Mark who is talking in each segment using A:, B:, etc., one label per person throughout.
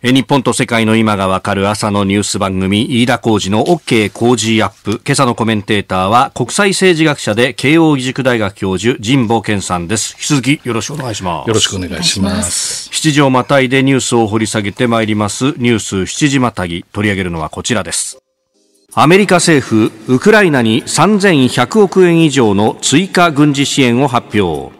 A: 日本と世界の今がわかる朝のニュース番組、飯田浩二の OK 工事アップ。今朝のコメンテーターは、国際政治学者で慶応義塾大学教授、神保健さんです。引き続きよろしくお願いします。よろしくお願いします。7時をまたいでニュースを掘り下げてまいります、ニュース7時またぎ。取り上げるのはこちらです。アメリカ政府、ウクライナに3100億円以上の追加軍事支援を発表。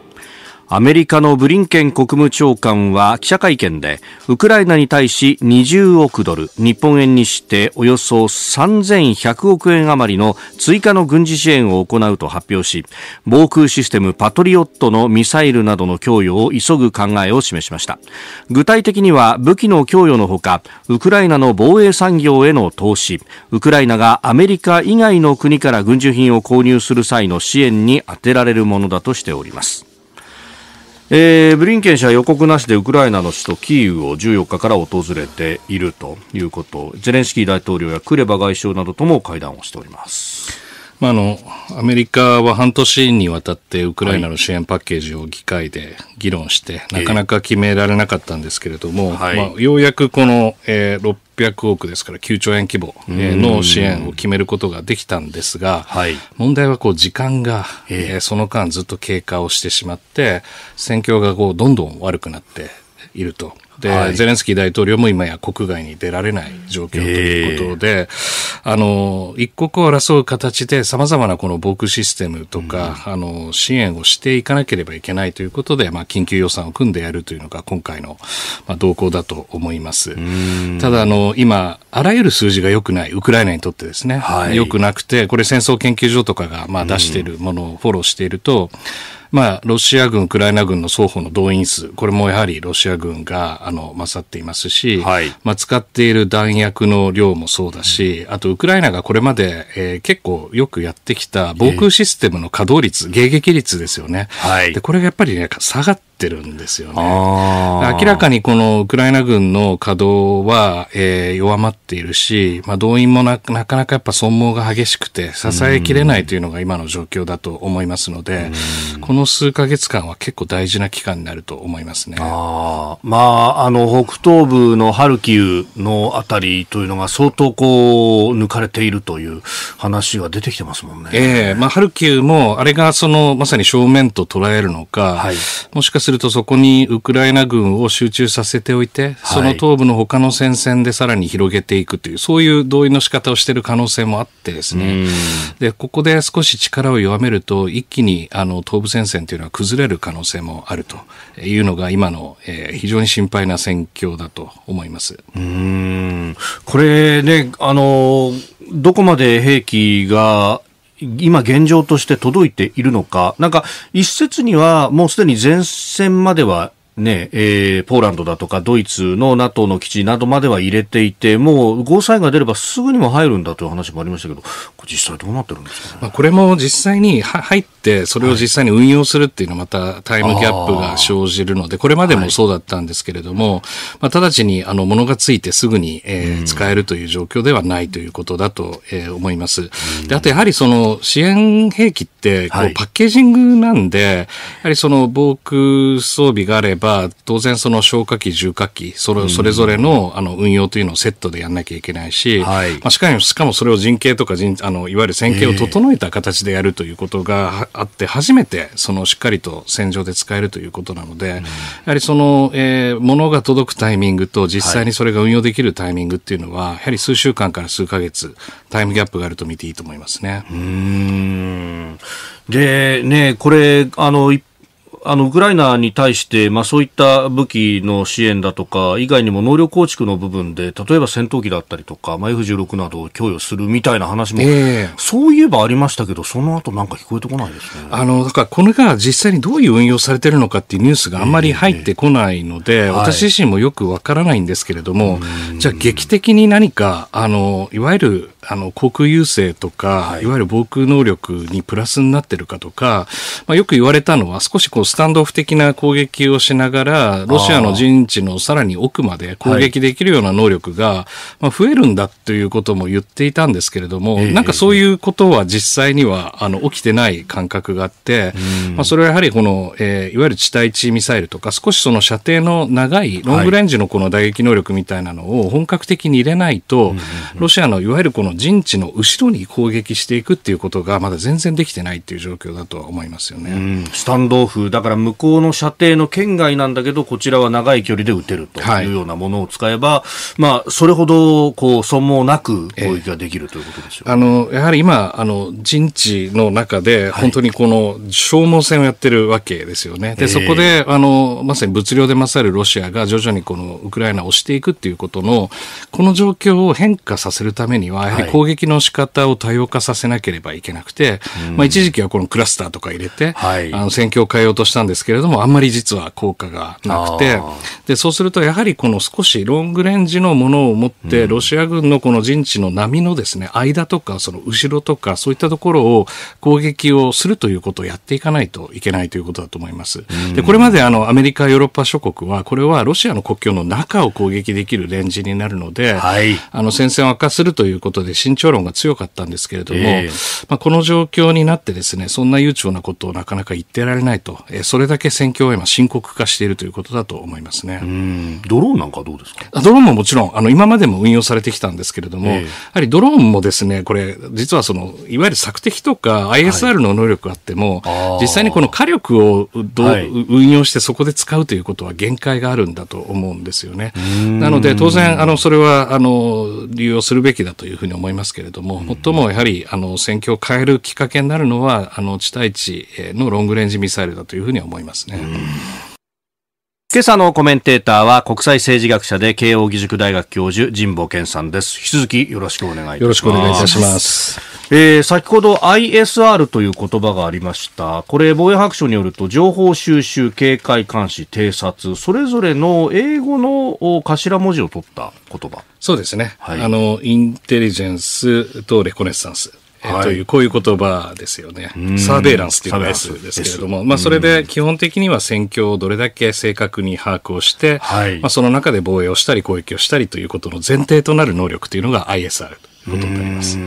A: アメリカのブリンケン国務長官は記者会見で、ウクライナに対し20億ドル、日本円にしておよそ3100億円余りの追加の軍事支援を行うと発表し、防空システムパトリオットのミサイルなどの供与を急ぐ考えを示しました。具体的には武器の供与のほか、ウクライナの防衛産業への投資、ウクライナがアメリカ以外の国から軍需品を購入する際の支援に充てられるものだとしております。えー、ブリンケン氏は予告なしでウクライナの首都キーウを14日から訪れているということゼレンスキー大統領やクレバ外相などとも会談をしております。
B: まあ、あのアメリカは半年にわたってウクライナの支援パッケージを議会で議論して、はい、なかなか決められなかったんですけれども、えーはい、まあ、ようやくこの、えー、600億ですから9兆円規模の支援を決めることができたんですが、はい、問題はこう時間が、えー、その間ずっと経過をしてしまって戦況がこうどんどん悪くなっていると。で、はい、ゼレンスキー大統領も今や国外に出られない状況ということで、えー、あの、一刻を争う形で様々なこの防空システムとか、うん、あの、支援をしていかなければいけないということで、まあ、緊急予算を組んでやるというのが今回の、まあ、動向だと思います。ただ、あの、今、あらゆる数字が良くない、ウクライナにとってですね、はい、良くなくて、これ戦争研究所とかが、まあ、出しているものをフォローしていると、うんまあ、ロシア軍、ウクライナ軍の双方の動員数、これもやはりロシア軍があの勝っていますし、はい、まあ、使っている弾薬の量もそうだし、あとウクライナがこれまで、えー、結構よくやってきた防空システムの稼働率、迎撃率ですよね、はい、でこれがやっぱり、ね、下がってってるんですよね。明らかにこのウクライナ軍の稼働は、えー、弱まっているし、まあ、動員もななかなかやっぱ損耗が激しくて、支えきれないというのが今の状況だと思いますので、この数か月間は結構大事な期間になると
A: 思いますね。あまあ、あの、北東部のハルキウのあたりというのが相当こう、抜かれているという話は出てきてますもん
B: ね。ええー、まあ、ハルキウも、あれがその、まさに正面と捉えるのか、はい、もしかするするとそこにウクライナ軍を集中させておいて、その東部の他の戦線でさらに広げていくという、そういう同意の仕方をしている可能性もあってですね、で、ここで少し力を弱めると、一気にあの東部戦線というのは崩れる可能性もあるというのが今の、えー、非常に心配な戦況だと思
A: います。うんこれね、あの、どこまで兵器が今現状として届いているのか、なんか一説にはもうすでに前線まではねえー、ポーランドだとかドイツの NATO の基地などまでは入れていて、もう合ーが出ればすぐにも入るんだという話もありましたけど、実際どうなってるんですか、ね、まあ、これも実際に入って、それを実際に運用するっていうのはま
B: たタイムギャップが生じるので、これまでもそうだったんですけれども、はい、まあ、直ちにあの物がついてすぐに、えー、使えるという状況ではないということだと、えー、思います。であとやはりその支援兵器ってこうパッケージングなんで、はい、やはりその防空装備があれば、ば、当然その消火器、重火器、それそれぞれのあの運用というのをセットでやんなきゃいけないし、はい、まあ、しかもしかもそれを人形とか人あのいわゆる線形を整えた形でやるということがあって、初めてそのしっかりと戦場で使えるということなので、うん、やはりその、えー、物が届くタイミングと実際にそれが運用できるタイミングっていうのは、はい、やはり数週間から数か月、タイムギャップがあると見ていいと思いますね。う
A: んでね、これ、あの、一あのウクライナに対して、まあ、そういった武器の支援だとか以外にも能力構築の部分で例えば戦闘機だったりとか、まあ、F16 などを供与するみたいな話も、えー、そういえばありましたけどその後なんか聞こえてこないですねあのだからこれが実際にどういう
B: 運用されてるのかっていうニュースがあんまり入ってこないので、えー私自身もよくわからないんですけれども、じゃあ劇的に何かあのいわゆるあの航空優勢とか、はい、いわゆる防空能力にプラスになってるかとか、まあ、よく言われたのは少しこうスタンドオフ的な攻撃をしながらロシアの陣地のさらに奥まで攻撃できるような能力が、はい、まあ、増えるんだということも言っていたんですけれども、えー、なんかそういうことは実際にはあの起きてない感覚があって、うん、まあ、それはやはりこの、えー、いわゆる地対地ミサイルとか少しその射程の長いロングレンジのこの打撃能力みたいなのを本格的に入れないと、はい、ロシアのいわゆるこのの陣地の後ろに攻
A: 撃していくっていうことがまだ
B: 全然できてないっていう状況だとは思いますよね、
A: うん、スタンドオフだから向こうの射程の圏外なんだけどこちらは長い距離で撃てるというようなものを使えば、はい、まあ、それほどこう損耗なく攻撃ができるということでしょう、えー、あのやは
B: り今あの陣地の中で本当にこの消耗戦をやってるわけですよね。で、そこであのまさに物量で勝るロシアが徐々にこのウクライナを押していくっていうことのこの状況を変化させるためにはやは攻撃の仕方を多様化させなければいけなくて、まあ、一時期はこのクラスターとか入れて、あの戦況を変えようとしたんですけれども、あんまり実は効果がなくて、でそうするとやはりこの少しロングレンジのものを持って、ロシア軍のこの陣地の波のですね、間とか、その後ろとか、そういったところを攻撃をするということをやっていかないといけないということだと思います。で、これまであの、アメリカ、ヨーロッパ諸国は、これはロシアの国境の中を攻撃できるレンジになるの
A: で、はい、
B: あの、戦線を悪化するということで、で慎重論が強かったんですけれども、えー、まあ、この状況になってですね、そんな悠長なことをなかなか言ってられないと、えー、それだけ戦況は今深刻化しているということだと思いますね。ドローンなんかどうですかドローンももちろん、あの、今までも運用されてきたんですけれども、えー、やはりドローンもですね、これ、実はその、いわゆる索敵とか ISR の能力があっても、はい、実際にこの火力をどう、はい、運用してそこで使うということは限界があるんだと思うんですよね。なので、当然、あの、それは、あの、利用するべきだというふうに思いますけれども、最もやはりあの戦況を変えるきっかけになるのは、あの地対地のロングレンジミサイルだというふうに思いますね。
A: 今朝のコメンテーターは国際政治学者で慶応義塾大学教授神保健さんです。引き続きよろしくお願いいたします。よろしくお願いいたします。えー、先ほど ISR という言葉がありました。これ、防衛白書によると、情報収集、警戒、監視、偵察、それぞれの英語の頭文字を
B: 取った言葉。そうですね。はい、あの、インテリジェンスとレコネッサンス。はい、という、こういう言葉ですよね。サーベイランスというやつですけれども、まあ、それで基本的には戦況をどれだけ正確に把握をして、はい、まあ、その中で防衛をしたり攻撃を
A: したりということの前提となる能力というのが ISR。ことになります。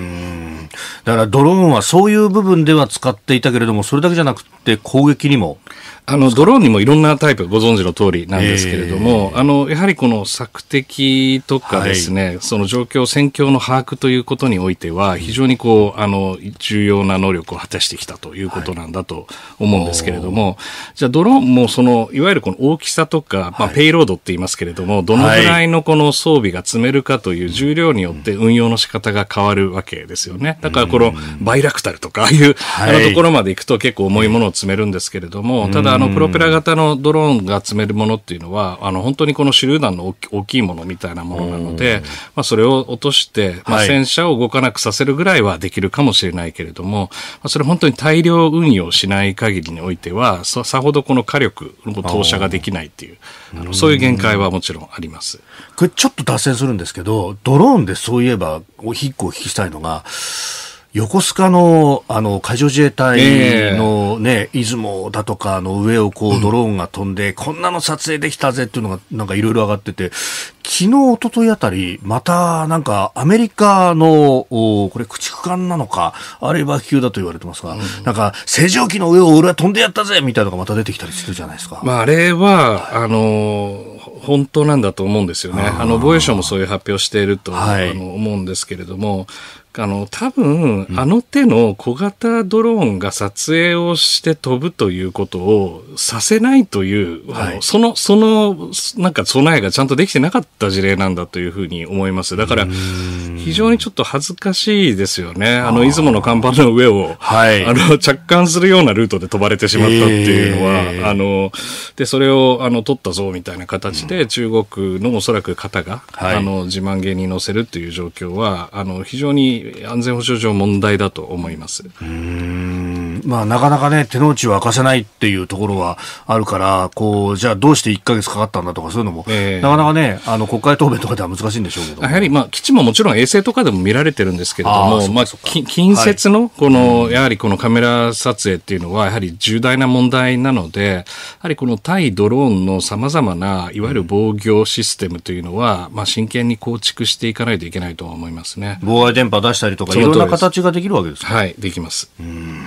A: だからドローンはそういう部分では使っていたけれども、それだけじゃなくて攻撃にも
B: あのドローンにもいろんなタイプ、ご存知の通りなんですけれども、えー、あのやはりこの索敵とかですね、はい、その状況、戦況の把握ということにおいては、非常にこうあの重要な能力を果たしてきたということなんだと思うんですけれども、はい、じゃあ、ドローンもそのいわゆるこの大きさとか、まあ、ペイロードって言いますけれども、どのぐらいのこの装備が積めるかという重量によって運用の仕方が変わるわけですよね。だからこのバイラクタルとか、ああいう、あのところまで行くと結構重いものを積めるんですけれども、ただあのプロペラ型のドローンが積めるものっていうのは、あの本当にこの手榴弾の大きいものみたいなものなので、まあ、それを落として、まあ、戦車を動かなくさせるぐらいはできるかもしれないけれども、まあ、それ本当に大量運用しない限りにおいては、さほどこの火力の投射ができないっていう、あのそういう限界はもちろんあります。これちょっ
A: と脱線するんですけど、ドローンでそういえば、一個お聞きしたいのが、横須賀のあの海上自衛隊のね、えー、出雲だとかの上をこうドローンが飛んで、うん、こんなの撮影できたぜっていうのがなんかいろいろ上がってて、昨日、一昨日あたり、またなんかアメリカの、おこれ駆逐艦なのか、あるいは気球だと言われてますが、うん、なんか正常機の上を俺は飛んでやったぜみたいなのがまた出てきたりするじゃないですか。
B: まあ、あれは、はい、あのー本当なんだと思うんですよね。あの、防衛省もそういう発表していると、はい、あの思うんですけれども、あの、多分、あの手の小型ドローンが撮影をして飛ぶということをさせないという、はい、その、その、なんか備えがちゃんとできてなかった事例なんだというふうに思います。だから、非常にちょっと恥ずかしいですよね。あの、出雲の看板の上を、はい、あの、着艦するようなルートで飛ばれてしまったっていうのは、えー、あの、で、それを、あの、取ったぞ、みたいな形で、中国のおそらく方が、はい、あの、自慢げに乗せるっていう状況は、あの、非常に安全保障上問題だと思います。、
A: まあ、なかなかね、手の内を明かせないっていうところはあるから、こう、じゃあどうして1か月かかったんだとか、そういうのも、えー、なかなかね、あの、国会答弁とかでは難しいんでしょう
B: けど。やはり、まあ、基地ももちろん衛星とかでも見られてるんですけれども、あまあ、近接の、この、はい、やはりこのカメラ撮影っていうのは、やはり重大な問題なので、やはりこの対ドローンのさまざまな、いわゆる防御システムというのは、まあ、真剣に構築していかないといけないと思いますね。防衛電波出したりとか、いろんな形が
A: できるわけですか、ね、はい、できます。うん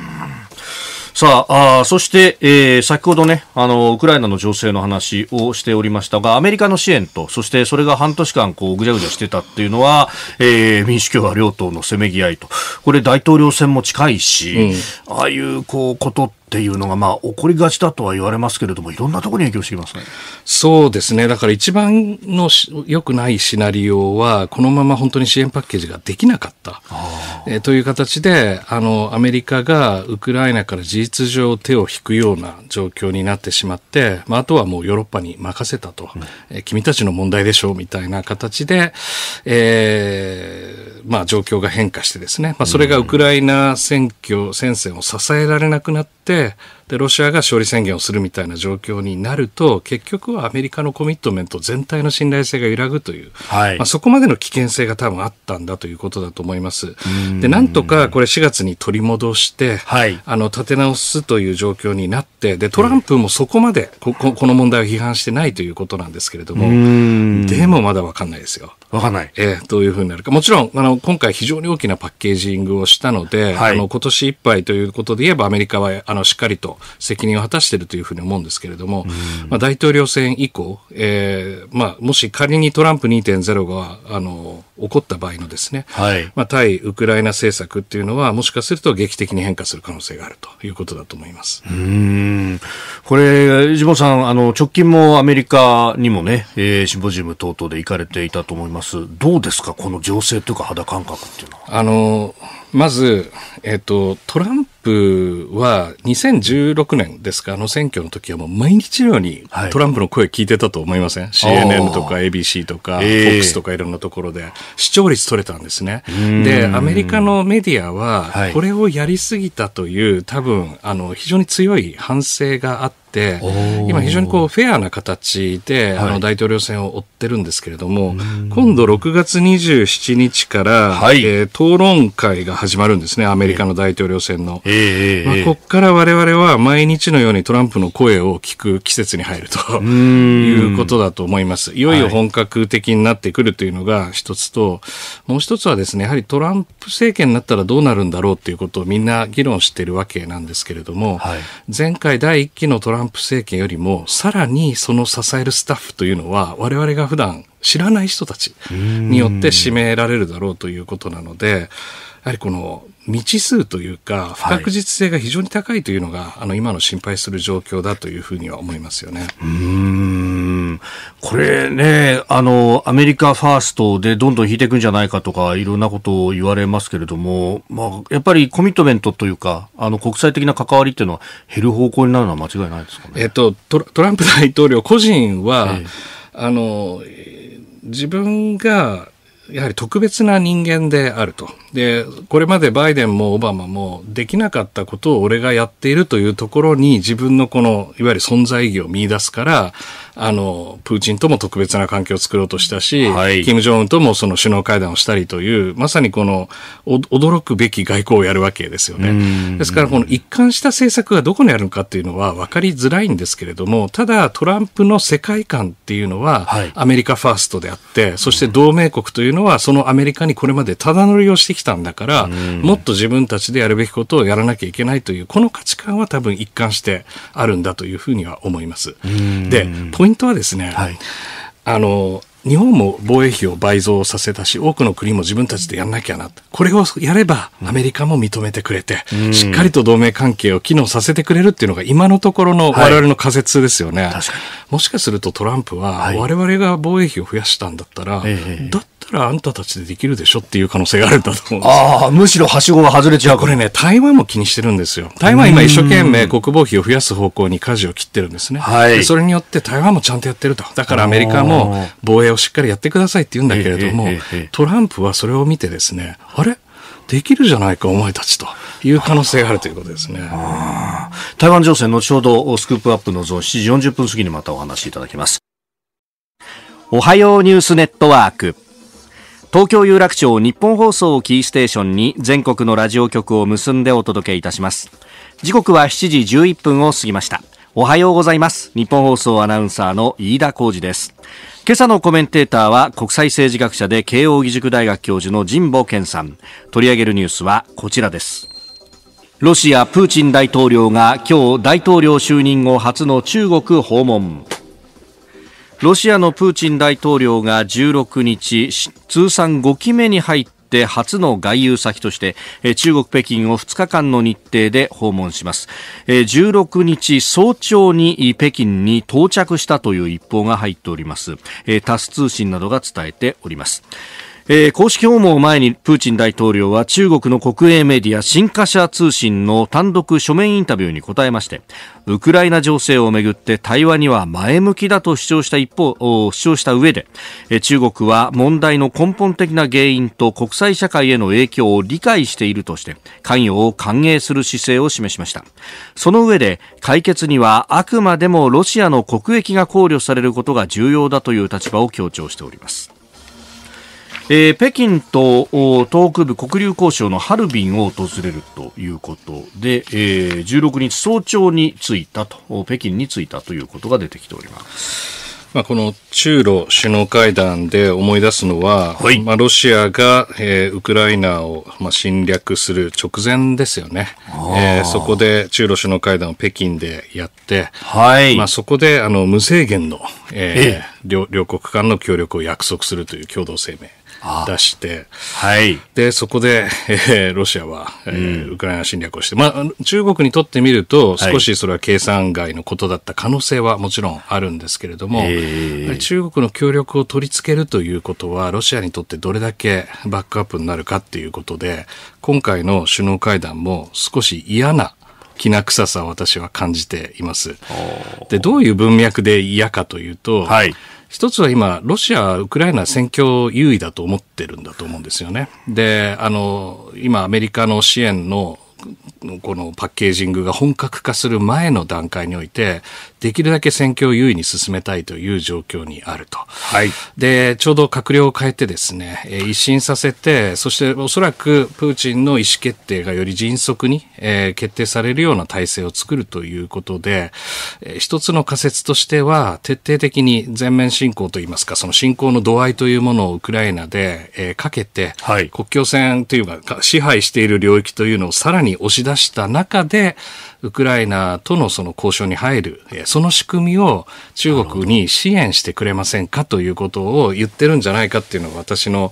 A: さあ、あそして、えー、先ほどね、あの、ウクライナの情勢の話をしておりましたが、アメリカの支援と、そしてそれが半年間、こう、ぐちゃぐちゃしてたっていうのは、えー、民主共和両党のせめぎ合いと、これ大統領選も近いし、うん、ああいう、こう、ことって、っていうのが、まあ、起こりがちだとは言われますけれども、いろんなところに影響してきますね。そうですね。だから一番の良くない
B: シナリオは、このまま本当に支援パッケージができなかった。えという形で、あの、アメリカがウクライナから事実上手を引くような状況になってしまって、まあ、あとはもうヨーロッパに任せたと、うん、え君たちの問題でしょう、みたいな形で、えーまあ、状況が変化してですね、まあ、それがウクライナ選挙戦線を支えられなくなって、でロシアが勝利宣言をするみたいな状況になると結局はアメリカのコミットメント全体の信頼性が揺らぐという、はい、まあ、そこまでの危険性が多分あったんだということだと思います。でなんとかこれ4月に取り戻して、はい、あの立て直すという状況になってでトランプもそこまでこここの問題を批判してないということなんですけれどもでもまだわかんないですよ。わかんない、ええ、どういうふうになるかもちろんあの今回非常に大きなパッケージングをしたので、はい、あの今年いっぱいということで言えばアメリカはあのしっかりと責任を果たしているというふうに思うんですけれども、まあ、大統領選以降、えーまあ、もし仮にトランプ2.0があの起こった場合のですね、はいまあ、対ウクライナ政策っていうのは、もしかすると劇的に変化する可能性があるということだと思います
A: うんこれ、ジモさんあの、直近もアメリカにもね、えー、シンポジウム等々で行かれていたと思います、どうですか、この情勢というか、肌感覚っていうのは。あのまず、
B: えっ、と、トランプは2016年ですか、あの選挙の時はもう毎日のようにトランプの声聞いてたと思いません、はい、?CNN とか ABC とか、FOX とかいろんなところで視聴率取れたんですね。で、アメリカのメディアは、これをやりすぎたという、多分、あの、非常に強い反省があって、て、今非常にこうフェアな形で、あの大統領選を追ってるんですけれども、今度6月27日から、はいえー、討論会が始まるんですね、アメリカの大統領選の。えーまあ、ここから我々は毎日のようにトランプの声を聞く季節に入るということだと思います。いよいよ本格的になってくるというのが一つと、もう一つはですね、やはりトランプ政権になったらどうなるんだろうということをみんな議論しているわけなんですけれども、はい、前回第1期のトランプンプ政権よりも、さらにその支えるスタッフというのは、我々が普段知らない人たちによって占められるだろうということなので、やはりこの未知
A: 数というか、
B: 不確実性が非常に高いというのが、はい、あの、今の心配する状況だというふうには思いますよね。う
A: ん。これね、あの、アメリカファーストでどんどん引いていくんじゃないかとか、いろんなことを言われますけれども、まあ、やっぱりコミットメントというか、あの、国際的な関わりっていうのは減る方向になるのは間違いないですかね。えっと、トランプ大統領個人は、あの、自分
B: が、やはり特別な人間であると。で、これまでバイデンもオバマもできなかったことを俺がやっているというところに自分のこの、いわゆる存在意義を見出すから、あの、プーチンとも特別な関係を作ろうとしたし、はい、キム・ジョンウンともその首脳会談をしたりという、まさにこの、驚くべき外交をやるわけですよね。ですから、この一貫した政策がどこにあるのかっていうのは分かりづらいんですけれども、ただ、トランプの世界観っていうのは、アメリカファーストであって、はい、そして同盟国というのは、そのアメリカにこれまでただ乗りをしてきたんだから、もっと自分たちでやるべきことをやらなきゃいけないという、この価値観は多分一貫してあるんだというふうには思います。で、ポポイントはですね、はい、あの日本も防衛費を倍増させたし、多くの国も自分たちでやんなきゃな。これをやれば、アメリカも認めてくれて、うん、しっかりと同盟関係を機能させてくれるっていうのが今のところの我々の仮説ですよね。はい、もしかするとトランプは、我々が防衛費を増やしたんだったら、はい、だったらあんたたちでできるでしょっていう可能性があるんだと思うんです
A: ああ、むしろはしごが外れちゃう。
B: これね、台湾も気にしてるんですよ。台湾今一生懸命国防費を増やす方向に舵を切ってるんですね。はい。それによって台湾もちゃんとやってると。だからアメリカも防衛をしっかりやってくださいって言うんだけれども、トランプはそれを見てですね、あれできるじゃないか、お前たちと
A: いう可能性があるということですね。台湾情勢、後ほどスクープアップの増資7時40分過ぎにまたお話しいただきます。おはようニュースネットワーク。東京有楽町日本放送キーステーションに全国のラジオ局を結んでお届けいたします時刻は7時11分を過ぎましたおはようございます日本放送アナウンサーの飯田浩二です今朝のコメンテーターは国際政治学者で慶応義塾大学教授の神保健さん取り上げるニュースはこちらですロシアプーチン大統領が今日大統領就任後初の中国訪問ロシアのプーチン大統領が16日、通算5期目に入って初の外遊先として中国北京を2日間の日程で訪問します16日早朝に北京に到着したという一報が入っておりますタス通信などが伝えておりますえー、公式訪問を前にプーチン大統領は中国の国営メディア新華社通信の単独書面インタビューに答えましてウクライナ情勢をめぐって対話には前向きだと主張した一方主張した上で、え中国は問題の根本的な原因と国際社会への影響を理解しているとして関与を歓迎する姿勢を示しましたその上で解決にはあくまでもロシアの国益が考慮されることが重要だという立場を強調しておりますえー、北京と東北部黒竜交渉のハルビンを訪れるということで、えー、16日早朝に着いたと、北京に着いたということが出てきております。
B: まあ、この中ロ首脳会談で思い出すのは、はい、まあ、ロシアが、えー、ウクライナを、まあ、侵略する直前ですよね、えー、そこで中ロ首脳会談を北京でやって、はいまあ、そこであの無制限の、えー、ええ、両両国間の協力を約束するという共同声明出して、はい、でそこで、えー、ロシアは、えー、ウクライナ侵略をして、まあ、中国にとってみると少しそれは計算外のことだった可能性はもちろんあるんですけれども、はい、中国の協力を取り付けるということはロシアにとってどれだけバックアップになるかということで今回の首脳会談も少し嫌なきな臭さを私は感じています。で、どういう文脈で嫌かというと、はい、一つは今、ロシア、ウクライナ戦況優位だと思ってるんだと思うんですよね。で、あの、今、アメリカの支援のこのパッケージングが本格化する前の段階において、できるだけ戦況を優位に進めたいという状況にあると。はい、で、ちょうど閣僚を変えてですね、え一新させて、そしておそらくプーチンの意思決定がより迅速に、え決定されるような体制を作るということで、え一つの仮説としては、徹底的に全面侵攻といいますか、その侵攻の度合いというものをウクライナで、えかけて、はい、国境線というか、支配している領域というのをさらに押し出した中で、ウクライナとのその交渉に入る、その仕組みを中国に支援してくれませんかということを言ってるんじゃないかっていうのが私の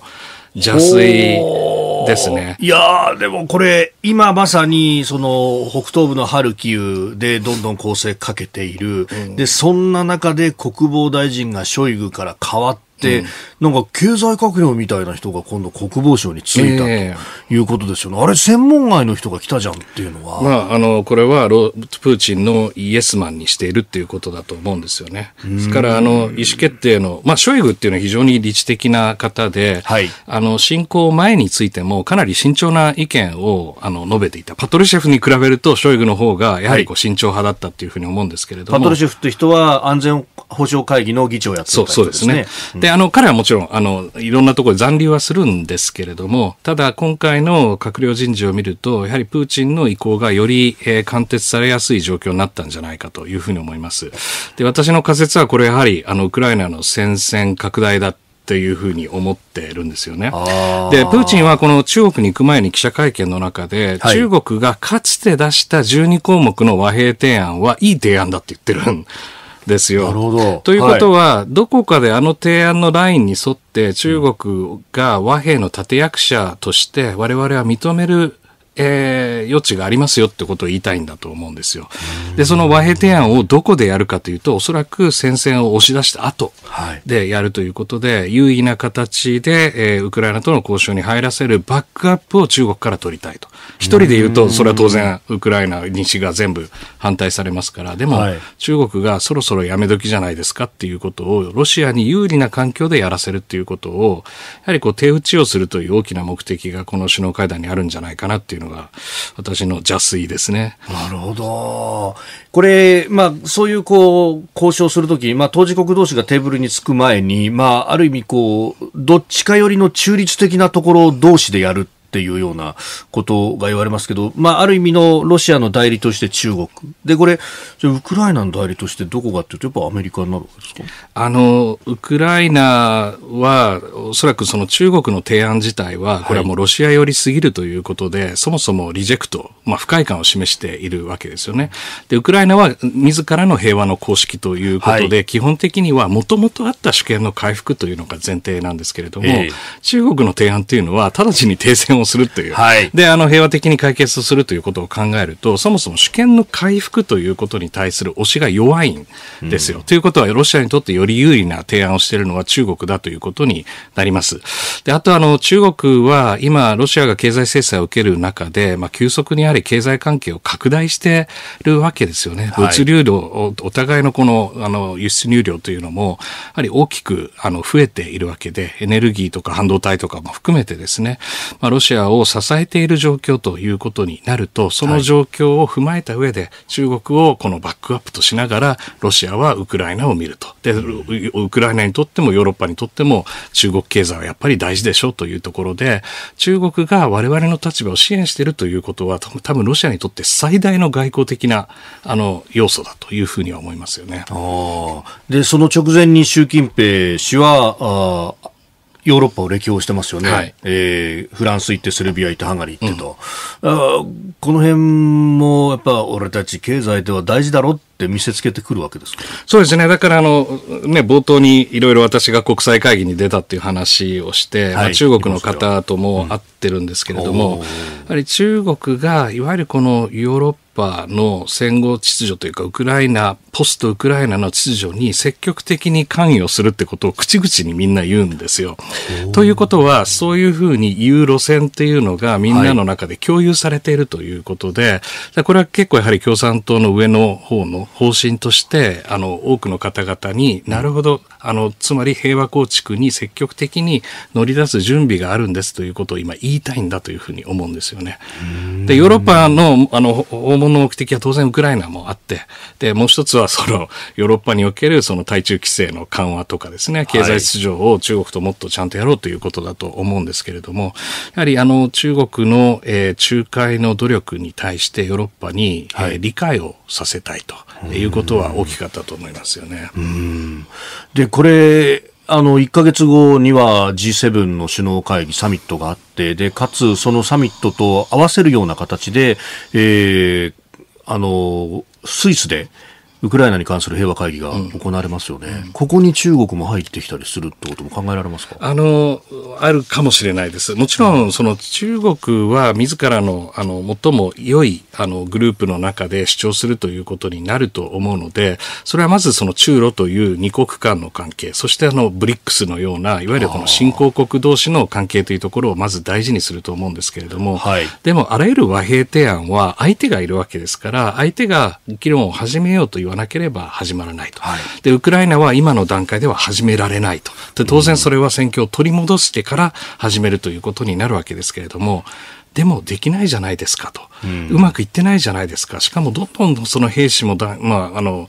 B: 邪推ですね。
A: いやでもこれ、今まさに、その、北東部のハルキウでどんどん攻勢かけている。うん、で、そんな中で国防大臣がショイグから変わって、うんなんか経済閣僚みたいな人が今度国防省に就いた、ということですよね、あれ、専門外の人が来たじゃんっていう
B: のは、まあ、あのこれはロプーチンのイエスマンにしているっていうことだと思うんですよね。で
A: すからあの意
B: 思決定の、まあ、ショイグっていうのは非常に理知的な方で、はい、あの侵攻前についてもかなり慎重な意見をあの述べていたパトルシェフに比べるとショイグの方がやはりこう慎重派だったっていうふうに思うんですけれども、はい、パトルシェフって人は安全保障会議の議長をやってた、ね、そうですね、うん、であの彼はもちろんろん、あの、いろんなところで残留はするんですけれども、ただ今回の閣僚人事を見ると、やはりプーチンの意向がより、えー、貫徹されやすい状況になったんじゃないかというふうに思います。で、私の仮説はこれやはり、あの、ウクライナの戦線拡大だっていうふうに思ってるんですよね。で、プーチンはこの中国に行く前に記者会見の中で、はい、中国がかつて出した12項目の和平提案はいい提案だって言ってるんですよ。なるほど。ということは、はい、どこかであの提案のラインに沿って中国が和平の立役者として我々は認めるえー、余地がありますよってことを言いたいんだと思うんですよ。で、その和平提案をどこでやるかというと、おそらく戦線を押し出した後でやるということで、はい、な形で、えー、ウクライナとの交渉に入らせるバックアップを中国から取りたいと。一人で言うと、それは当然、ウクライナ、西が全部反対されますから、でも、はい、中国がそろそろやめ時じゃないですかっていうことを、ロシアに有利な環境でやらせるっていうことを、やはりこう手打ちをするという大きな目的がこの首脳会談にあるんじゃないかなっていうのが、
A: 私の邪推ですね。なるほど。これ、まあ、そういう、こう、交渉するとき、まあ、当事国同士がテーブルにつく前に、まあ、ある意味、こう、どっちかよりの中立的なところ同士でやるっていうようなことが言われますけど、まあ、ある意味のロシアの代理として中国。で、これ、じゃウクライナの代理としてどこかっていうと、やっぱアメリカになるわけですかあの、ウクライナは、おそ
B: らくその中国の提案自体は、これはもうロシア寄りすぎるということで、はい、そもそもリジェクト、まあ、不快感を示しているわけですよね。で、ウクライナは自らの平和の公式ということで、はい、基本的にはもともとあった主権の回復というのが前提なんですけれども、えー、中国の提案というのは、直ちに停戦ををするという、はい、であの平和的に解決するということを考えるとそもそも主権の回復ということに対する推しが弱いんですよ。うん、ということはロシアにとってより有利な提案をしているのは中国だということになります。であとあの中国は今ロシアが経済制裁を受ける中で、まあ、急速にやはり経済関係を拡大しているわけですよね。物流量、はい、お互いのこのあの輸出入量というのもやはり大きくあの増えているわけでエネルギーとか半導体とかも含めてですね、まあ、ロシアシアを支えている状況ということになると、その状況を踏まえた上で、中国をこのバックアップとしながら、ロシアはウクライナを見ると。で、ウクライナにとってもヨーロッパにとっても中国経済はやっぱり大事でしょうというところで、中国が我々の立場を支援しているということは、多分ロシアにとって最大の外交的な、あの、要素だというふうには思いますよね。
A: で、その直前に習近平氏は、あヨーロッパを歴訪してますよね、はい、えー、フランス行ってセルビア行ってハンガリー行ってと、うん、あこの辺もやっぱ俺たち経済では大事だろっって見せつけてくるわけです
B: そうですね。だから、あの、ね、冒頭にいろいろ私が国際会議に出たっていう話をして、はい、まあ、中国の方とも会ってるんですけれども、うん、やはり中国が、いわゆるこのヨーロッパの戦後秩序というか、ウクライナ、ポストウクライナの秩序に積極的に関与するってことを口々にみんな言うんですよ。ということは、そういうふうに言う路線っていうのがみんなの中で共有されているということで、はい、これは結構やはり共産党の上の方の方針としてあの多くの方々になるほどあのつまり平和構築に積極的に乗り出す準備があるんですということを今言いたいんだというふうに思うんですよね。でヨーロッパのあの訪問の目的は当然ウクライナもあってでもう一つはそのヨーロッパにおけるその対中規制の緩和とかですね経済秩序を中国ともっとちゃんとやろうということだと思うんですけれども、やはりあの中国の、えー、仲介の努力に対してヨーロッパに、はい、えー、理解をさせたいと。いうことは大きかったと思いますよね。
A: で、これ、あの、1ヶ月後には G7 の首脳会議、サミットがあって、で、かつ、そのサミットと合わせるような形で、えー、あの、スイスで、ウクライナに関する平和会議が行われますよね、うん、ここに中国も入ってきたりするってことも考えられますか
B: あのあるかもしれないです、もちろんその中国は自らのあの最も良いあのグループの中で主張するということになると思うので、それはまずその中ロという2国間の関係、そしてあのブリックスのような、いわゆるこの新興国同士の関係というところをまず大事にすると思うんですけれども、はい、でもあらゆる和平提案は相手がいるわけですから、相手が議論を始めようと言わなければ始まらないと、はい、でウクライナは今の段階では始められないとで当然それは戦況を取り戻してから始めるということになるわけですけれども、でもできないじゃないですかと、うん、うまくいってないじゃないですか、しかもどんどんその兵士もだ、まあ、あの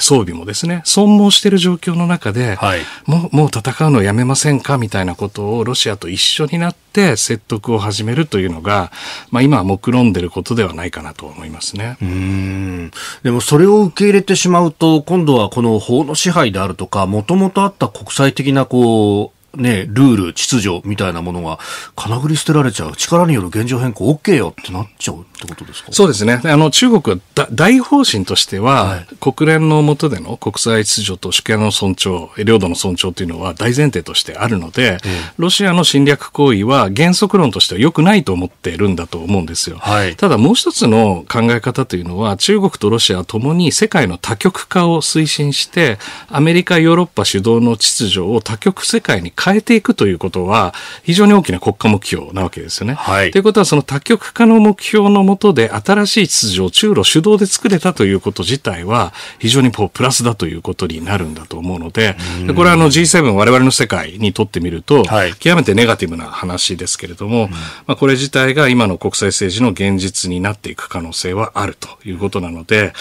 B: 装備もですね損耗している状況の中で、はい、もうもう戦うのやめませんかみたいなことをロシアと一緒になって説得を始めるというのが、まあ、今は目論んでることではないかなと思いますね
A: うんでもそれを受け入れてしまうと今度はこの法の支配であるとかもともとあった国際的なこうね、ルール、秩序みたいなものが、かなぐり捨てられちゃう、力による現状変更 OK よってなっちゃうってこ
B: とですかそうですね。あの、中国は大方針としては、はい、国連の下での国際秩序と主権の尊重、領土の尊重というのは大前提としてあるので、うん、ロシアの侵略行為は原則論としては良くないと思っているんだと思うんですよ。はい、ただもう一つの考え方というのは、中国とロシアは共に世界の多極化を推進して、アメリカ、ヨーロッパ主導の秩序を多極世界に変変えていくということは、非常に大きな国家目標なわけですよね。はい、ということは、その多極化の目標のもとで、新しい秩序を中ロ主導で作れたということ自体は、非常にこうプラスだということになるんだと思うので、でこれはあの G7、我々の世界にとってみると、はい、極めてネガティブな話ですけれども、うん、まあ、これ自体が今の国際政治の現実になっていく可能性はあるということなので、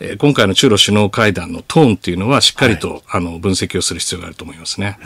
B: えー、今回の中ロ首脳会談のトーンとい
A: うのはしっかりと、はい、あの分析をする必要があると思いますね。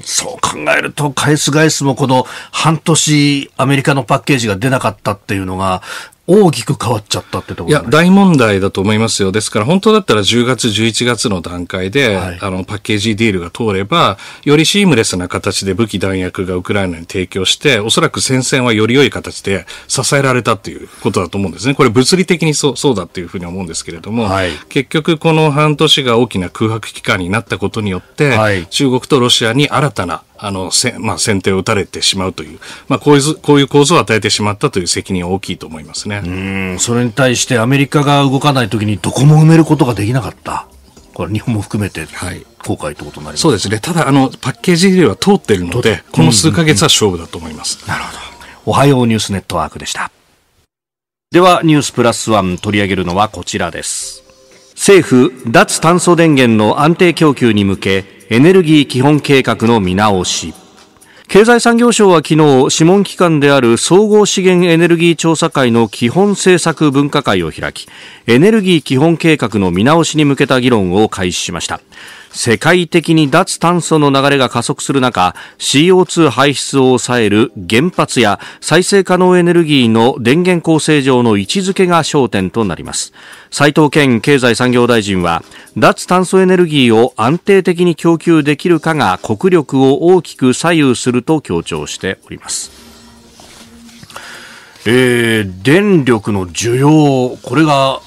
A: そう考えると、返す返すもこの半年アメリカのパッケージが出なかったっていうのが、大きく変わっちゃったってところ
B: いや、大問題だと思いますよ。ですから、本当だったら10月、11月の段階で、はい、あの、パッケージディールが通れば、よりシームレスな形で武器弾薬がウクライナに提供して、おそらく戦線はより良い形で支えられたっていうことだと思うんですね。これ、物理的にそう、そうだっていうふうに思うんですけれども、はい、結局、この半年が大きな空白期間になったことによって、はい、中国とロシアに新たなあの、せまあ、先手を打たれてしまうという、まあ、こういう、こういう構造を与えてしまったという責任は大きいと思いますね。う
A: ん、それに対してアメリカが動かないときにどこも埋めることができなかった。これ日本も含めて、はい、後悔ということになります、ね、そうですね。ただ、あの、パッケージでは通ってるので、この数か月は勝負だと思います。うんうんうん、なるほど。おはようニュースネットワークでした。では、ニュースプラスワン取り上げるのはこちらです。政府脱炭素電源の安定供給に向けエネルギー基本計画の見直し経済産業省は昨日、諮問機関である総合資源エネルギー調査会の基本政策分科会を開き、エネルギー基本計画の見直しに向けた議論を開始しました。世界的に脱炭素の流れが加速する中 CO2 排出を抑える原発や再生可能エネルギーの電源構成上の位置づけが焦点となります斉藤健経済産業大臣は脱炭素エネルギーを安定的に供給できるかが国力を大きく左右すると強調しておりますえー、電力の需要、これが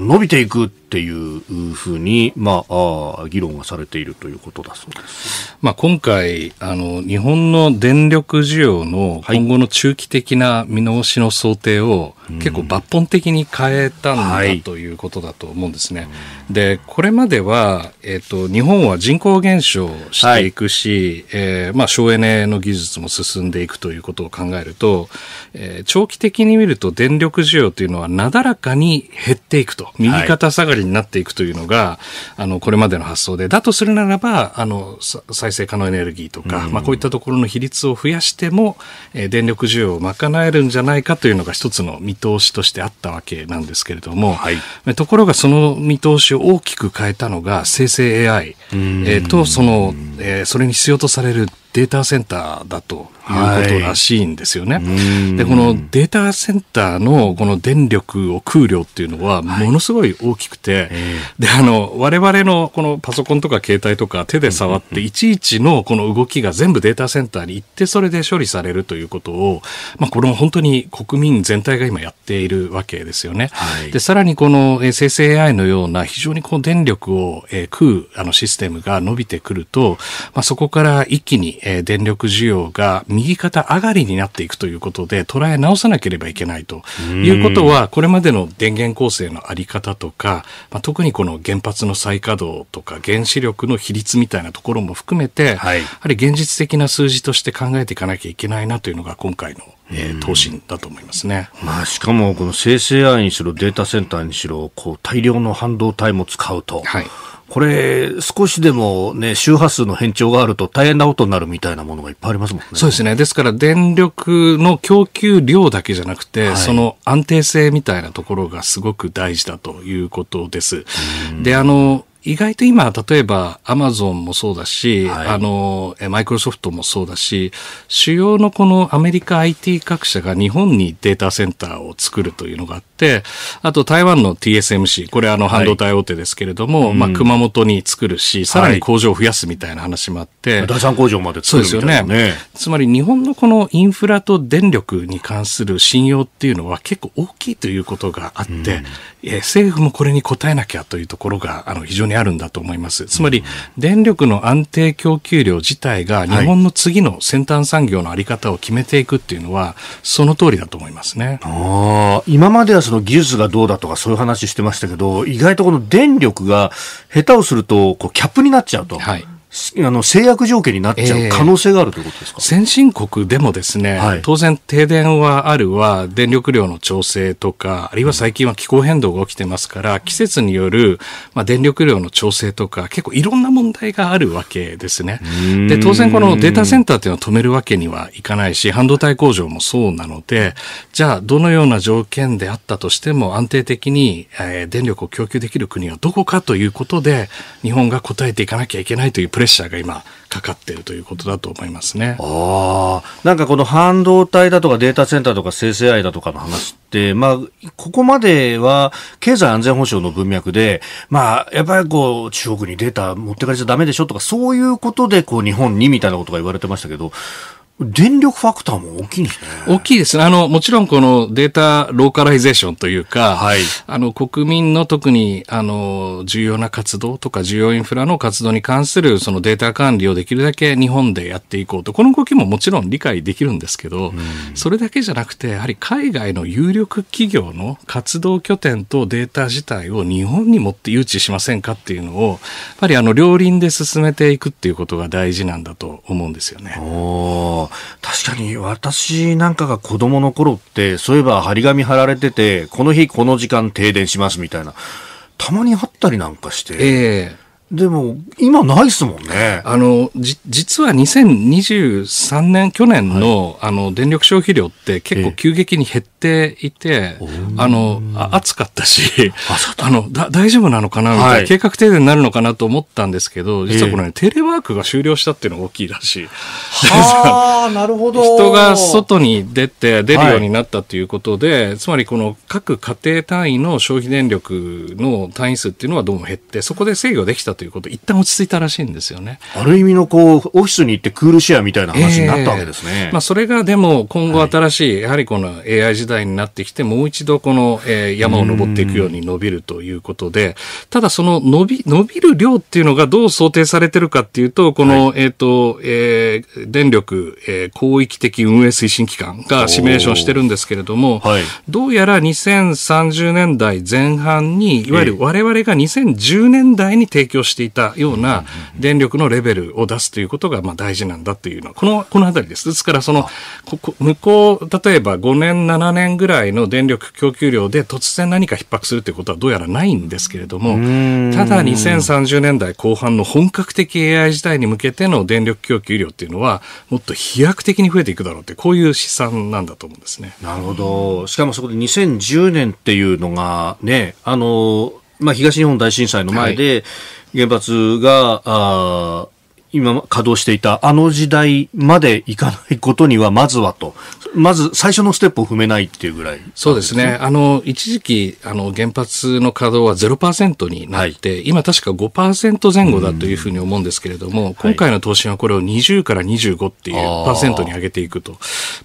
A: 伸びていくっていうふうに、まあ、あ議論がされているということだそうです、まあ、今回あの、日本
B: の電力需要の今後の中期的な見直しの想定を、はい、結構抜本的に変えたんだ、うん、ということだと思うんですね。はい、でこれまでは、えーと、日本は人口減少していくし、はい、えー、まあ、省エネの技術も進んでいくということを考えると、えー、長期的に見ると電力需要というのはなだらかに減っていくと右肩下がりりになっていくというのが、あの、これまでの発想で、だとするならば、あの、再生可能エネルギーとか、うん、まあ、こういったところの比率を増やしても、えー、電力需要を賄えるんじゃないかというのが一つの見通しとしてあったわけなんですけれども、はい、ところがその見通しを大きく変えたのが生成 AI、うん、えー、と、その、えー、それに必要とされるデータセンターだということらしいんですよね。はい、でこのデータセンターのこの電力を食う量っていうのはものすごい大きくて、はい、であの我々のこのパソコンとか携帯とか手で触っていちいちのこの動きが全部データセンターに行ってそれで処理されるということを、まあ、これも本当に国民全体が今やっているわけですよね。はい、でさらにこの生成 AI のような非常にこう電力を食うあのシステムが伸びてくると、まあ、そこから一気にえ電力需要が右肩上がりになっていくということで捉え直さなければいけないということは、これまでの電源構成のあり方とか、まあ、特にこの原発の再稼働とか原子力の比率みたいなところも含めて、はい、やはり現実的な数字として考
A: えていかなきゃいけないなというのが今回のえ答申だと思いますね、まあ、しかもこの生成 AI にしろデータセンターにしろこう大量の半導体も使うと、はいこれ、少しでもね、周波数の変調があると大変な音になるみたいなものがいっぱいありますもんね。そうですね。ですから、電力の供給量だけじゃなくて、はい、その
B: 安定性みたいなところがすごく大事だということです。で、あの、意外と今、例えばアマゾンもそうだし、はい、あの、マイクロソフトもそうだし、主要のこのアメリカ IT 各社が日本にデータセンターを作るというのがあって、あと台湾の TSMC、これあの半導体大手ですけれども、はい、まあ熊本に作るし、さらに工場を増やすみたいな話もあって、はい、第三工場まで作るみたいな、ね、そうですよね。つまり日本のこのインフラと電力に関する信用っていうのは結構大きいということがあって、うん、政府もこれに応えなきゃというところが、あの非常にあるんだと思います。つまり、電力の安定供給量自体が日本の次の先端
A: 産業のあり方を決めていくっていうのは、その通りだと思いますね。あ今まではその技術がどうだとかそういう話してましたけど、意外とこの電力が下手をすると、こう、キャップになっちゃうと。はいあの制約条件になっちゃう可能性があるということですか、えー、先
B: 進国でもですね、はい、当然停電はあるは電力量の調整とか、あるいは最近は気候変動が起きてますから、季節による、まあ、電力量の調整とか、結構いろんな問題があるわけですね。で、当然このデータセンターっていうのは止めるわけにはいかないし、半導体工場もそうなので、じゃあどのような条件であったとしても安定的に、えー、電力を供給できる国はどこかということで、日
A: 本が答えていかなきゃいけないというプレレッシャーが今かかっているということだと思いますねあなんかこの半導体だとかデータセンターとか生成 AI だとかの話って、まあ、ここまでは経済安全保障の文脈で、まあ、やっぱりこう中国にデータ持ってかれちゃだめでしょとかそういうことでこう日本にみたいなことが言われてましたけど電力ファクターも大きいんですね。大きいですね。あの、もちろんこのデータローカライゼーシ
B: ョンというか、はい、あの、国民の特に、あの、重要な活動とか重要インフラの活動に関するそのデータ管理をできるだけ日本でやっていこうと。この動きももちろん理解できるんですけど、それだけじゃなくて、やはり海外の有力企業の活動拠点とデータ自体を日本に持って誘致しませんかっていうのを、やっ
A: ぱりあの、両輪で進めていくっていうことが大事なんだと思うんですよね。確かに私なんかが子供の頃ってそういえば張り紙貼られててこの日この時間停電しますみたいなたまにあったりなんかして。えーでも、今ないっすもんね。
B: あの、じ、実は2023年、去年の、はい、あの、電力消費量って結構急激に減っていて、えあのあ、暑かったし、あの、だ、大丈夫なのかなみたいな、はい、計画停電になるのかなと思ったんですけど、実はこれね、えテレワークが終了したっていうのが大きいらしい。は
A: あ、なるほど。人が外
B: に出て、出るようになったということで、はい、つまりこの各家庭単位の消費電力の単位数っていうのはどうも減って、そこで制御できたということ一旦落ち着いたらしいんですよね。
A: ある意味のこうオフィスに行ってクールシェアみたいな話になったわけですね。えー、ま
B: あ、それがでも今後新しい、はい、やはりこの AI 時代になってきてもう一度この、えー、山を登っていくように伸びるということでただその伸び伸びる量っていうのがどう想定されてるかっていうとこの、はい、えっ、ー、と、えー、電力、えー、広域的運営推進機関がシミュレーションしてるんですけれども、はい、どうやら2030年代前半にいわゆる我々が2010年代に提供していたような電力のレベルを出すということがまあ大事なんだというのは、この、このあたりです。ですから、その、ここ向こう、例えば5年、7年ぐらいの電力供給量で突然何か逼迫するということはどうやらないんですけれども、ただ2030年代後半の本格的 AI 時代に向けての電力供給量っていうのは、もっと飛躍
A: 的に増えていくだろうって、こういう試算なんだと思うんですね。なるほど。しかもそこで2010年っていうのが、ね、あの、まあ、東日本大震災の前で、はい原発が、あ今稼働していたあの時代までいかないことにはまずはと、まず最初のステップを踏めないっていうぐらい、ね、そうですね。あの、
B: 一時期、あの、原発の稼働は0%になって、はい、今確か5%前後だというふうに思うんですけれども、今回の答申はこれを20から25っていうパーセントに上げていくと、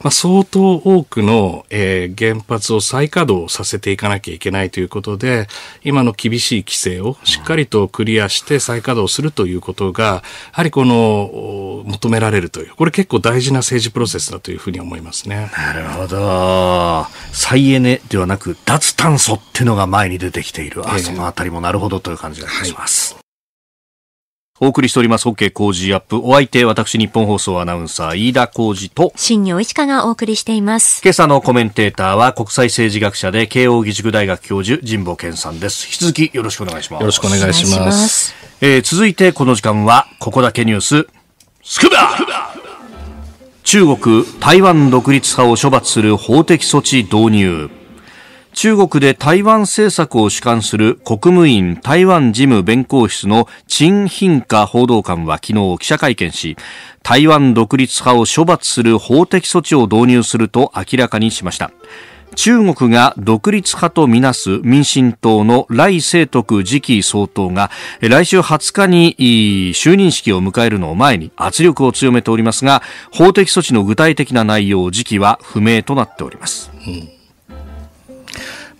B: まあ、相当多くの、えー、原発を再稼働させていかなきゃいけないということで、今の厳しい規制をしっかりとクリアして再稼働するということが、やはりこうこの求められるというこれ結構大事な政
A: 治プロセスだというふうに思いますねなるほど再エネではなく脱炭素っていうのが前に出てきているあ、えー、そのあたりもなるほどという感じがします、はいお送りしております OK 工事アップ。お相手、私日本放送アナウンサー、飯田工事と、新庄一川がお送りしています。今朝のコメンテーターは、国際政治学者で、慶應義塾大学教授、神保健さんです。引き続きよろしくお願いします。よろしくお願いします。えー、続いてこの時間は、ここだけニュース、スクバ中国、台湾独立派を処罰する法的措置導入。中国で台湾政策を主管する国務院台湾事務弁公室の陳賓華報道官は昨日記者会見し、台湾独立派を処罰する法的措置を導入すると明らかにしました。中国が独立派とみなす民進党の来清徳次期総統が来週20日に就任式を迎えるのを前に圧力を強めておりますが法的措置の具体的な内容時期は不明となっております。
B: うん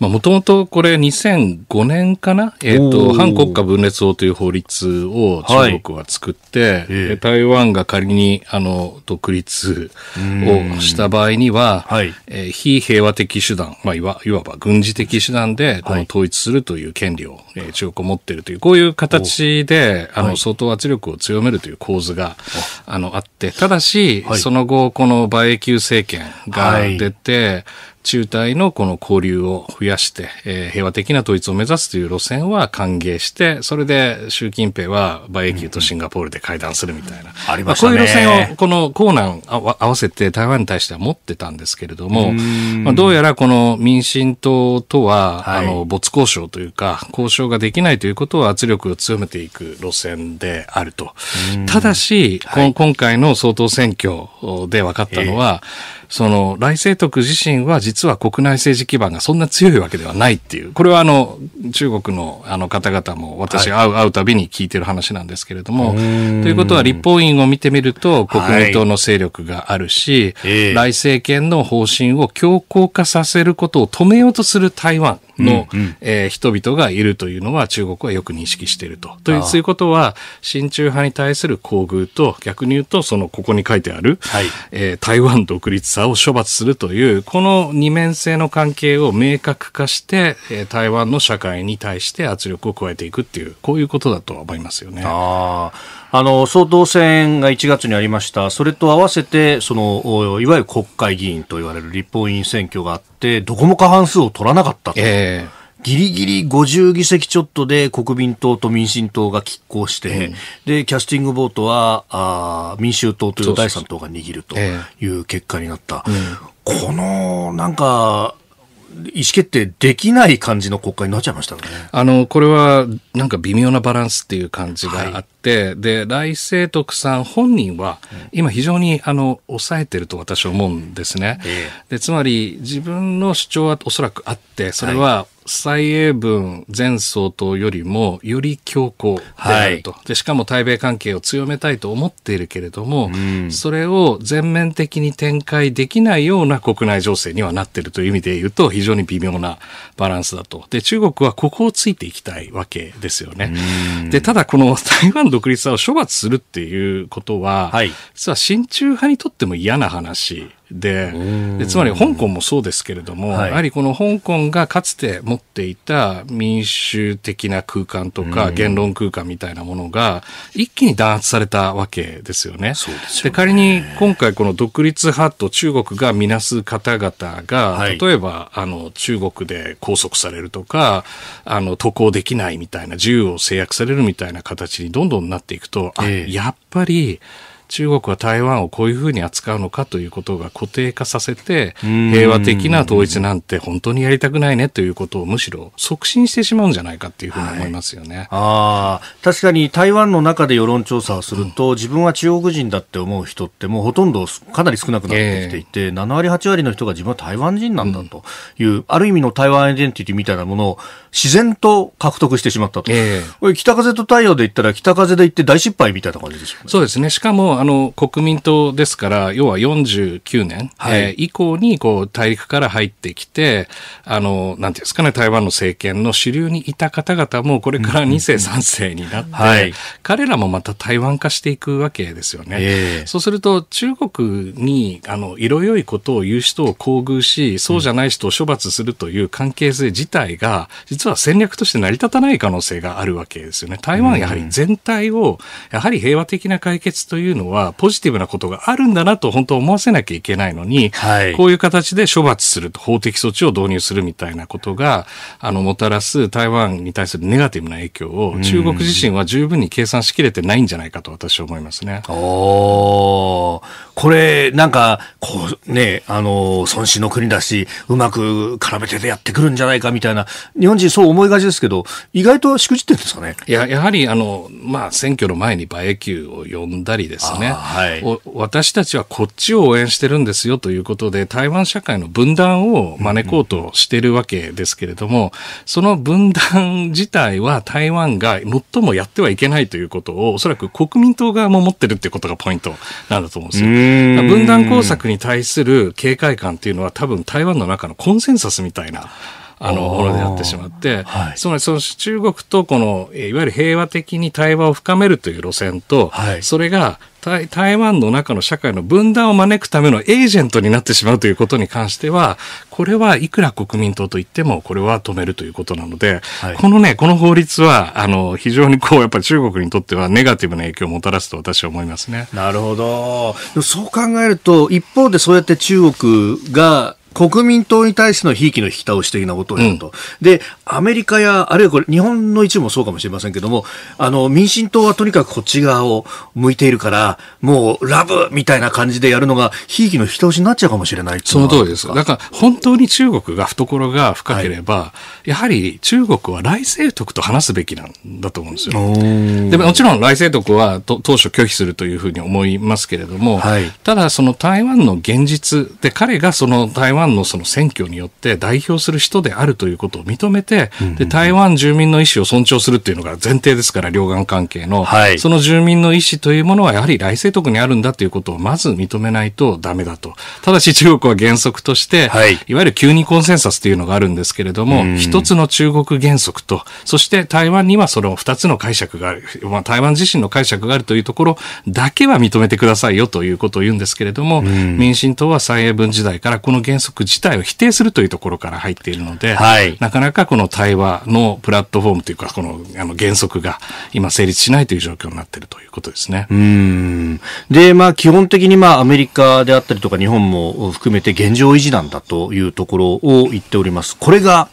B: もともとこれ2005年かな、えっ、ー、と、反国家分裂法という法律を中国は作って、はい、え台湾が仮にあの独立をした場合には、はい、えー、非平和的手段、まあいわ、いわば軍事的手段でこの統一するという権利を、えー、中国持っているという、こういう形であの相当圧力を強めるという構図が、あのあって、ただし、はい、その後この馬英九政権が出て、はい中台のこの交流を増やして、えー、平和的な統一を目指すという路線は歓迎して、それで習近平は馬英九とシンガポールで会談するみたいな。うんありましたね、まあ、こういう路線を、このコーナー合わせて台湾に対しては持ってたんですけれども、まあ、どうやらこの民進党とは、はい、あの、没交渉というか、交渉ができないということを圧力を強めていく路線であると。ただし、はい、今回の総統選挙で分かったのは、えーその、来世徳自身は実は国内政治基盤がそんな強いわけではないっていう、これはあの、中国のあの方々も私会う、会うたびに聞いてる話なんですけれども、ということは立法院を見てみると国民党の勢力があるし、はい、来政権の方針を強硬化させることを止めようとする台湾、の、うんうん、えー、人々がいるというのは中国はよく認識していると。というそういうことは、親中派に対する厚遇と、逆に言うと、その、ここに書いてある、はい、えー、台湾独立さを処罰するという、この二面性の関係を明確化して、えー、台湾の社会に対して圧力を加えていくっていう、こういうことだと思いますよね。
A: ああ。あの総統選が1月にありました、それと合わせてその、いわゆる国会議員と言われる立法院選挙があって、どこも過半数を取らなかったと。えーギリギリ50議席ちょっとで国民党と民進党が拮抗して、うん、で、キャスティングボートは、あ民衆党という第三党が握るという結果になった。この、なんか、意思決定で
B: きない感じの国会になっちゃいましたね。あの、これはなんか微妙なバランスっていう感じがあって、はい、で、来清徳さん本人は今非常にあの、抑えてると私は思うんですね。で、つまり自分の主張はおそらくあって、それは蔡英文前総統よりもより強硬であると、はい、でしかも対米関係を強めたいと思っているけれども、うん、それを全面的に展開できないような国内情勢にはなっているという意味で言うと非常に微妙なバランスだとで中国はここをついていきたいわけですよね、うん、でただこの 台湾独立派を処罰するっていうことは、はい、実は親中派にとっても嫌な話ででつまり香港もそうですけれども、はい、やはりこの香港がかつて持っていた民主的な空間とか言論空間みたいなものが一気に弾圧されたわけですよね。で、ね、仮に今回この独立派と中国がみなす方々が、はい、例えばあの中国で拘束されるとかあの渡航できないみたいな自由を制約されるみたいな形にどんどんなっていくと、えー、やっぱり。中国は台湾をこういうふうに扱うのかということが固定化させて、平和的な統一なんて本当にやりたくないねというこ
A: とをむしろ促進してしまうんじゃないかっていうふうに思
B: いますよね。はい、
A: ああ、確かに台湾の中で世論調査をすると、うん、自分は中国人だって思う人ってもうほとんどかなり少なくなってきていて、えー、7割8割の人が自分は台湾人なんだという、うん、ある意味の台湾アイデンティティみたいなものを自然と獲得してしまったと。えー、北風と太陽で言ったら北風で言って大失敗みたいな感じですよね。そうですね。しかもあの、国民党ですから、要は
B: 49年、はい、えー、以降に、こう、大陸から入ってきて、あの、なんていうんですかね、台湾の政権の主流にいた方々も、これから2世、3世になって、はい、彼らもまた台湾化していくわけですよね。えー、そうすると、中国に、あの、色良いことを言う人を厚遇し、そうじゃない人を処罰するという関係性自体が、実は戦略として成り立たない可能性があるわけですよね。台湾やはり全体を、やはり平和的な解決というののはポジティブなことがあるんだなと本当思わせなきゃいけないのに、はい、こういう形で処罰すると法的措置を導入するみたいなことがあのもたらす台湾に対するネガティブな影響を中国自身は十分に計算しきれてないんじゃないかと私は思いますね。
A: おこれなんかこうねあの孫子の国だしうまく絡めてでやってくるんじゃないかみたいな日本人そう思いがちですけど意外としくじってんですかね。いややはりあのまあ
B: 選挙の前に馬英九を呼んだりですですね、はい、私たちはこっちを応援してるんですよということで、台湾社会の分断を招こうとしてるわけですけれども、その分断自体は台湾が最もやってはいけないということを、おそらく国民党側も持ってるってことがポイントなんだと思うんですよ。分断工作に対する警戒感っていうのは多分台湾の中のコンセンサスみたいなあのものであってしまって、はい、つまりその中国とこのいわゆる平和的に対話を深めるという路線と、はい、それが台台湾の中の社会の分断を招くためのエージェントになってしまうということに関しては、これはいくら国民党といっても、これは止めるということなので、はい、このね、この法律は、あの、非常にこう、やっぱり中国にとっては
A: ネガティブな影響をもたらすと私は思いますね。なるほど。そう考えると、一方でそうやって中国が、国民党に対しての悲喜の引き倒し的なことをやると、うん、でアメリカや、あるいはこれ、日本の一部もそうかもしれませんけども、あの民進党はとにかくこっち側を向いているから、もうラブみたいな感じでやるのが、悲喜の引き倒しになっちゃうかもしれないその通りです、だから本当に中国が懐が深ければ、は
B: い、やはり中国は来政徳と話すべきなんだと思うんですよ。でもちろん来政徳は当初拒否するというふうに思いますけれども、はい、ただ、その台湾の現実で、彼がその台湾湾のその選挙によって代表する人であるということを認めて、で台湾住民の意思を尊重するっていうのが前提ですから、両岸関係の、はい、その住民の意思というものはやはり来世徳にあるんだということをまず認めないとダメだと。ただし中国は原則として、はい、いわゆる急にコンセンサスというのがあるんですけれども、うん、一つの中国原則と、そして台湾にはその二つの解釈がある、まあ、台湾自身の解釈があるというところだけは認めてくださいよということを言うんですけれども、うん、民進党は蔡英文時代からこの原則則自体を否定するというところから入っているので、はい、なかなかこの対話のプラットフォームというか、このあの原則が今成立しないという状況になっていると
A: いうことですね。うんで、まあ、基本的に、まあ、アメリカであったりとか日本も含めて現状維持なんだというところを言っております。これが、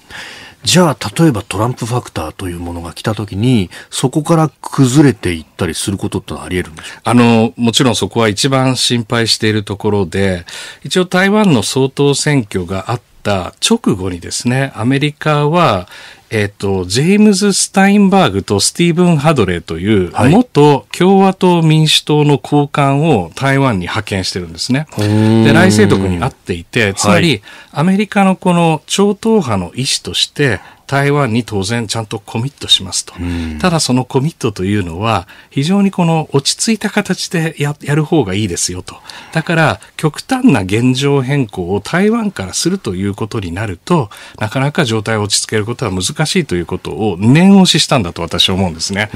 A: じゃあ、例えばトランプファクターというものが来たときに、そこから崩れていっ
B: たりすることってあり得るんでしょうあの、もちろんそこは一番心配しているところで、一応台湾の総統選挙があった直後にですね、アメリカは、えっ、ー、と、ジェームズ・スタインバーグとスティーブン・ハドレーという、元共和党民主党の高官を台湾に派遣してるんですね。で、来世徳になっていて、つまり、はい、アメリカのこの超党派の意思として、台湾に当然ちゃんとコミットしますと。ただそのコミットというのは、非常にこの落ち着いた形でややる方がいいですよと。だから、極端な現状変更を台湾からするということになると、なかなか状態を落ち着けることは難しいということを念押ししたんだと私は思うんですね。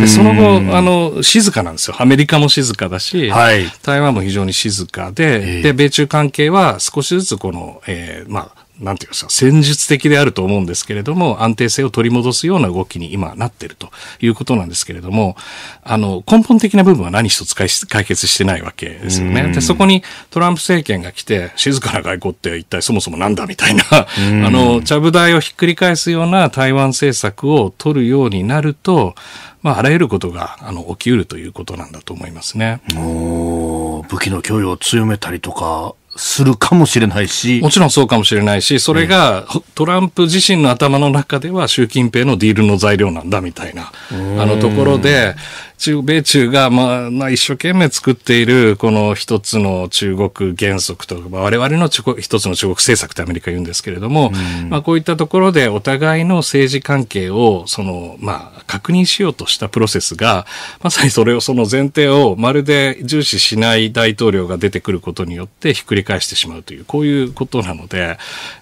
B: でその後、あの、静かなんですよ。アメリカも静かだし、はい、台湾も非常に静かで、で、米中関係は少しずつこの、えー、まあ、なんていうか、戦術的であると思うんですけれども、安定性を取り戻すような動きに今なってるということなんですけれども、あの、根本的な部分は何一つ解決してないわけですよね。で、そこにトランプ政権が来て、静かな外交って一体そもそもなんだみたいな、あの、ちゃぶ台をひっくり返すような台湾政策を取るようになると、まあ、あらゆることがあの起きうるということなんだと思いますね。武器の供与を強めたりとか、するかもしれないし。もちろんそうかもしれないし、それが、トランプ自身の頭の中では習近平のディールの材料なんだみたいな、あのところで、中、米中が、まあ、まあ、一生懸命作っている、この一つの中国原則と、まあ、我々の一つの中国政策ってアメリカ言うんですけれども、うん、まあ、こういったところでお互いの政治関係を、その、まあ、確認しようとしたプロセスが、まさにそれを、その前提をまるで重視しない大統領が出てくることによってひっくり返してしまうという、こういうことなので、や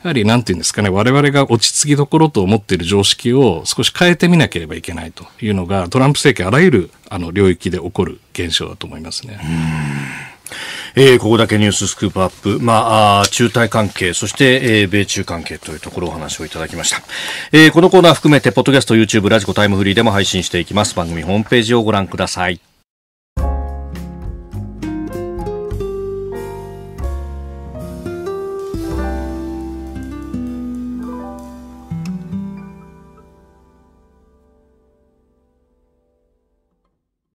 B: はり、なんていうんですかね、我々が落ち着きどころと思っている常識を少し変えてみなければいけないというのが、トランプ政権あらゆるあの
A: 領域で起こる現象だと思いますね。えー、ここだけニューススクープアップ、まあ、中台関係、そして、えー、米中関係というところお話をいただきました、えー、このコーナー含めて、ポッドキャスト、YouTube、ラジコ、タイムフリーでも配信していきます。番組ホームページをご覧ください。